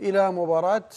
إلى مباراة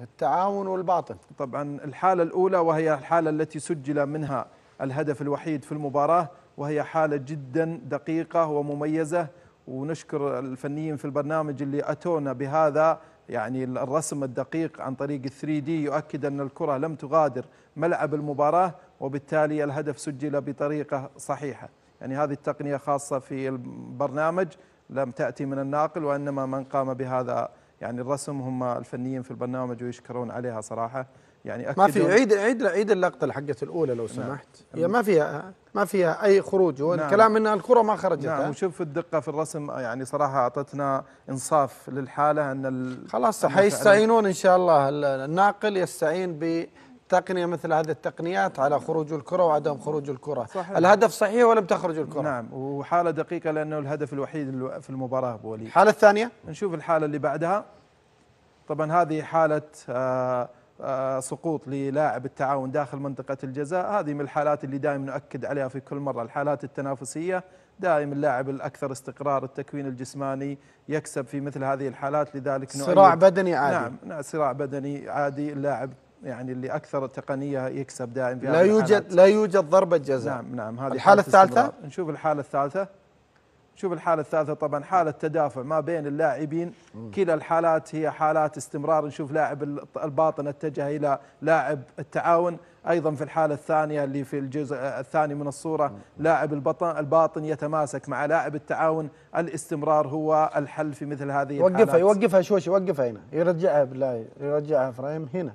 التعاون والباطن طبعا الحالة الأولى وهي الحالة التي سجل منها الهدف الوحيد في المباراة وهي حالة جدا دقيقة ومميزة ونشكر الفنيين في البرنامج اللي أتونا بهذا يعني الرسم الدقيق عن طريق 3 دي يؤكد أن الكرة لم تغادر ملعب المباراة وبالتالي الهدف سجل بطريقة صحيحة يعني هذه التقنية خاصة في البرنامج لم تأتي من الناقل وإنما من قام بهذا يعني الرسم هم الفنيين في البرنامج ويشكرون عليها صراحه يعني ما في عيد عيد عيد اللقطه حقت الاولى لو نعم. سمحت نعم. هي ما فيها ما فيها اي خروج نعم. والكلام نعم. ان الكره ما خرجت نعم وشوف الدقه في الرسم يعني صراحه اعطتنا انصاف للحاله ان خلاص حيستعينون ان شاء الله الناقل يستعين ب تقنيه مثل هذه التقنيات على خروج الكره وعدم خروج الكره صحيح. الهدف صحيح ولم تخرج الكره نعم وحاله دقيقه لانه الهدف الوحيد في المباراه ابو وليد الحاله الثانيه نشوف الحاله اللي بعدها طبعا هذه حاله آآ آه، آآ آه، سقوط للاعب التعاون داخل منطقه الجزاء هذه من الحالات اللي دائما نؤكد عليها في كل مره الحالات التنافسيه دائما اللاعب الاكثر استقرار التكوين الجسماني يكسب في مثل هذه الحالات لذلك صراع بدني عادي نعم, نعم صراع بدني عادي اللاعب يعني اللي اكثر تقنيه يكسب دائم في لا يوجد الحالات. لا يوجد ضربه جزاء نعم نعم هذه الحاله الثالثه نشوف الحاله الثالثه شوف الحالة الثالثة طبعا حالة تدافع ما بين اللاعبين كلا الحالات هي حالات استمرار نشوف لاعب الباطن اتجه إلى لاعب التعاون أيضا في الحالة الثانية اللي في الجزء الثاني من الصورة لاعب البطن الباطن يتماسك مع لاعب التعاون الاستمرار هو الحل في مثل هذه الحالات يوقفها يوقفها شوش يوقفها هنا يرجعها بالله يرجعها فريم هنا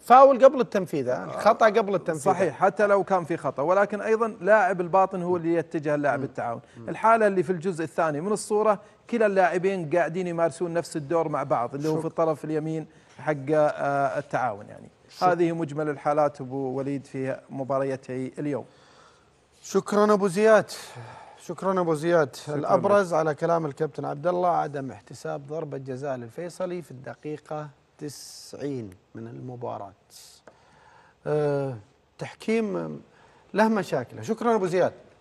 فاول قبل التنفيذ الخطا قبل التنفيذ صحيح حتى لو كان في خطا ولكن ايضا لاعب الباطن هو اللي يتجه لاعب التعاون الحاله اللي في الجزء الثاني من الصوره كلا اللاعبين قاعدين يمارسون نفس الدور مع بعض اللي هو في الطرف اليمين حق آه، التعاون يعني هذه مجمل الحالات ابو وليد في مباريتي اليوم شكرا ابو زياد شكرا ابو زياد شكرا الابرز لك. على كلام الكابتن عبد الله عدم احتساب ضربه جزاء للفيصلي في الدقيقه 90 من المباراه أه تحكيم له مشاكله شكرا ابو زياد